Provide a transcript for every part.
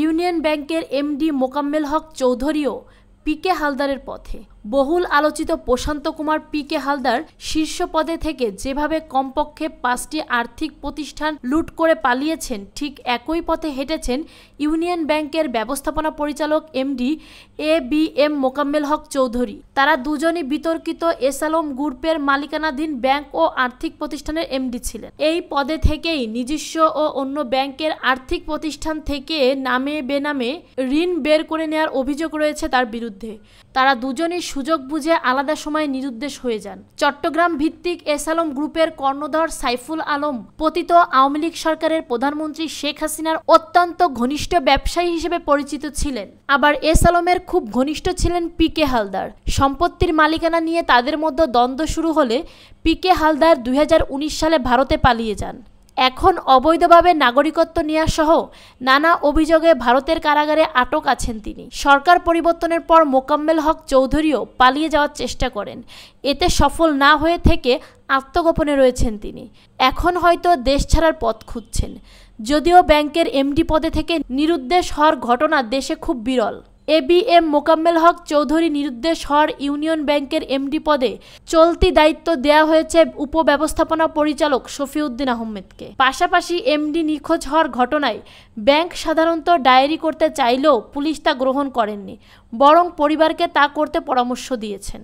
union ব্যাংকের MD Mokammel হক চৌধুরীও পিকে হালদারের পথে বহুল আলোচিত প্রশান্ত কুমার পিকে হালদার শীর্ষ পদে থেকে যেভাবে কমপক্ষে পাঁচটি আর্থিক প্রতিষ্ঠান লুট করে পালিয়েছেন ঠিক একই পথে হেঁটেছেন ইউনিয়ন ব্যাংকের ব্যবস্থাপনা পরিচালক MD A B M Mokammel Haque Chowdhury তারা দুজনই বিতর্কিত এসালম গ্রুপের মালিকানাধীন ব্যাংক ও আর্থিক প্রতিষ্ঠানের এমডি ছিলেন এই পদে থেকেই নিজস্ব ও অন্য ব্যাংকের আর্থিক প্রতিষ্ঠান থেকে নামে বেনামে ঋণ বের করে নেওয়ার অভিযোগ রয়েছে তার বিরুদ্ধে বিরুদ্ধে তারা দুজনই সুযোগ বুঝে আলাদা সময়ে নিরুদ্দেশ হয়ে যান চট্টগ্রাম ভিত্তিক এস আলম গ্রুপের কর্ণধর সাইফুল আলম পতিত আওয়ামী লীগ সরকারের প্রধানমন্ত্রী শেখ হাসিনার অত্যন্ত ঘনিষ্ঠ ব্যবসায়ী হিসেবে পরিচিত ছিলেন আবার এস আলমের খুব ঘনিষ্ঠ ছিলেন পি কে হালদার সম্পত্তির মালিকানা নিয়ে তাদের মধ্যে দ্বন্দ্ব শুরু হলে পি কে হালদার দুই সালে ভারতে পালিয়ে যান এখন অবৈধভাবে নাগরিকত্ব নেওয়া সহ নানা অভিযোগে ভারতের কারাগারে আটক আছেন তিনি সরকার পরিবর্তনের পর মোকাম্মেল হক চৌধুরীও পালিয়ে যাওয়ার চেষ্টা করেন এতে সফল না হয়ে থেকে আত্মগোপনে রয়েছেন তিনি এখন হয়তো দেশ ছাড়ার পথ খুঁজছেন যদিও ব্যাংকের এমডি পদে থেকে নিরুদ্দেশ হওয়ার ঘটনা দেশে খুব বিরল A B M Mokammel Haque Chowdhury নিরুদ্দেশ হর ইউনিয়ন ব্যাংকের এমডি পদে চলতি দায়িত্ব দেয়া হয়েছে উপব্যবস্থাপনা পরিচালক শফিউদ্দিন আহমেদকে পাশাপাশি এমডি নিখোঁজ হওয়ার ঘটনায় ব্যাংক সাধারণত ডায়েরি করতে চাইলেও পুলিশ তা গ্রহণ করেননি বরং পরিবারকে তা করতে পরামর্শ দিয়েছেন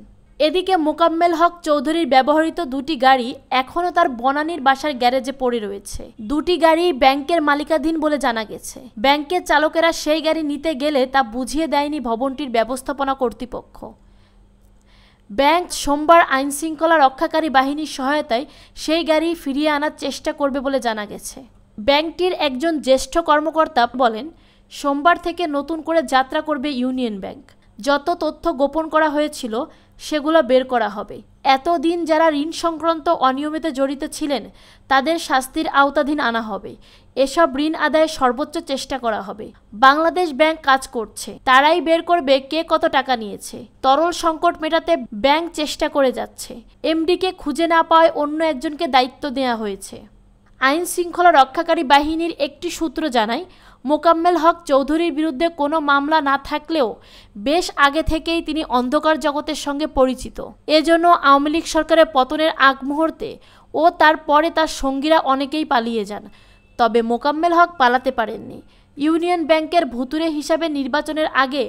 এদিকে মোকাম্মেল হক চৌধুরীর ব্যবহৃত দুটি গাড়ি এখনও তার বনানীর বাসার গ্যারেজে পড়ে রয়েছে দুটি গাড়ি ব্যাংকের মালিকাধীন বলে জানা গেছে ব্যাংকের চালকেরা সেই গাড়ি নিতে গেলে তা বুঝিয়ে দেয়নি ভবনটির ব্যবস্থাপনা কর্তৃপক্ষ ব্যাংক সোমবার আইনশৃঙ্খলা রক্ষাকারী বাহিনীর সহায়তায় সেই গাড়ি ফিরিয়ে আনার চেষ্টা করবে বলে জানা গেছে ব্যাংকটির একজন জ্যেষ্ঠ কর্মকর্তা বলেন সোমবার থেকে নতুন করে যাত্রা করবে ইউনিয়ন ব্যাংক যত তথ্য গোপন করা হয়েছিল সেগুলো বের করা হবে এতদিন যারা ঋণ সংক্রান্ত অনিয়মিত জড়িত ছিলেন তাদের শাস্তির আওতাধীন আনা হবে এসব ঋণ আদায়ের সর্বোচ্চ চেষ্টা করা হবে বাংলাদেশ ব্যাংক কাজ করছে তারাই বের করবে কে কত টাকা নিয়েছে তরল সংকট মেটাতে ব্যাংক চেষ্টা করে যাচ্ছে এমডিকে খুঁজে না পাওয়ায় অন্য একজনকে দায়িত্ব দেওয়া হয়েছে আইন শৃঙ্খলা রক্ষাকারী বাহিনীর একটি সূত্র জানায় মোকাম্মেল হক চৌধুরীর বিরুদ্ধে কোনো মামলা না থাকলেও বেশ আগে থেকেই তিনি অন্ধকার জগতের সঙ্গে পরিচিত এজন্য আওয়ামী লীগ সরকারের পতনের আগ মুহূর্তে ও তারপরে তার সঙ্গীরা অনেকেই পালিয়ে যান তবে মোকাম্মেল হক পালাতে পারেননি ইউনিয়ন ব্যাংকের ভুতুরে হিসাবে নির্বাচনের আগে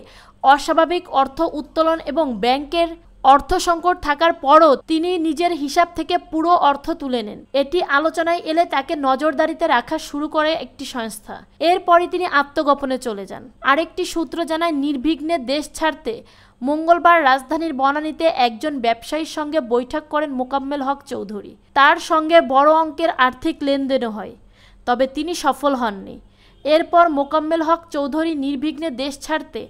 অস্বাভাবিক অর্থ উত্তোলন এবং ব্যাংকের অর্থ সংকট থাকার পরও তিনি নিজের হিসাব থেকে পুরো অর্থ তুলে নেন এটি আলোচনায় এলে তাকে নজরদারিতে রাখা শুরু করে একটি সংস্থা এরপরই তিনি আত্মগোপনে চলে যান আরেকটি সূত্র জানায় নির্বিঘ্নে দেশ ছাড়তে মঙ্গলবার রাজধানীর বনানীতে একজন ব্যবসায়ীর সঙ্গে বৈঠক করেন মোকাম্মেল হক চৌধুরী তার সঙ্গে বড় অঙ্কের আর্থিক লেনদেনও হয় তবে তিনি সফল হননি এরপর মোকাম্মেল হক চৌধুরী নির্বিঘ্নে দেশ ছাড়তে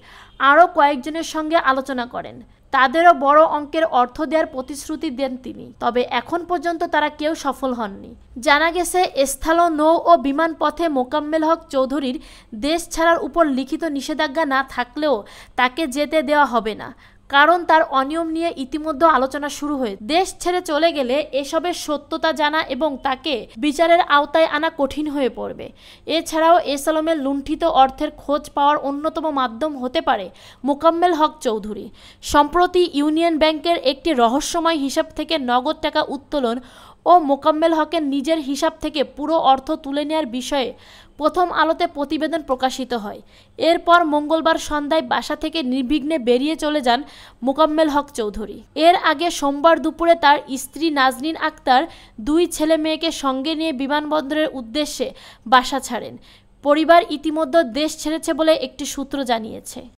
আরও কয়েকজনের সঙ্গে আলোচনা করেন তাদেরও বড় অঙ্কের অর্থ দেওয়ার প্রতিশ্রুতি দেন তিনি তবে এখন পর্যন্ত তারা কেউ সফল হননি জানা গেছে স্থল নৌ ও বিমান পথে মোকাম্মেল হক চৌধুরীর দেশ ছাড়ার উপর লিখিত নিষেধাজ্ঞা না থাকলেও তাকে যেতে দেওয়া হবে না কারণ তার অনিয়ম নিয়ে ইতিমধ্যে আলোচনা শুরু হয়ে দেশ ছেড়ে চলে গেলে এসবের সত্যতা জানা এবং তাকে বিচারের আওতায় আনা কঠিন হয়ে পড়বে এছাড়াও এসালমের লুণ্ঠিত অর্থের খোঁজ পাওয়ার অন্যতম মাধ্যম হতে পারে মোকাম্মেল হক চৌধুরী সম্প্রতি ইউনিয়ন ব্যাংকের একটি রহস্যময় হিসাব থেকে নগদ টাকা উত্তোলন ও মোকাম্মেল হকের নিজের হিসাব থেকে পুরো অর্থ তুলে নেয়ার বিষয়ে প্রথম আলোতে প্রতিবেদন প্রকাশিত হয় এরপর মঙ্গলবার সন্ধ্যায় বাসা থেকে নির্বিঘ্নে বেরিয়ে চলে যান মোকাম্মেল হক চৌধুরী এর আগে সোমবার দুপুরে তার স্ত্রী নাজনিন আক্তার দুই ছেলে মেয়েকে সঙ্গে নিয়ে বিমানবন্দরের উদ্দেশ্যে বাসা ছাড়েন পরিবার ইতিমধ্যে দেশ ছেড়েছে বলে একটি সূত্র জানিয়েছে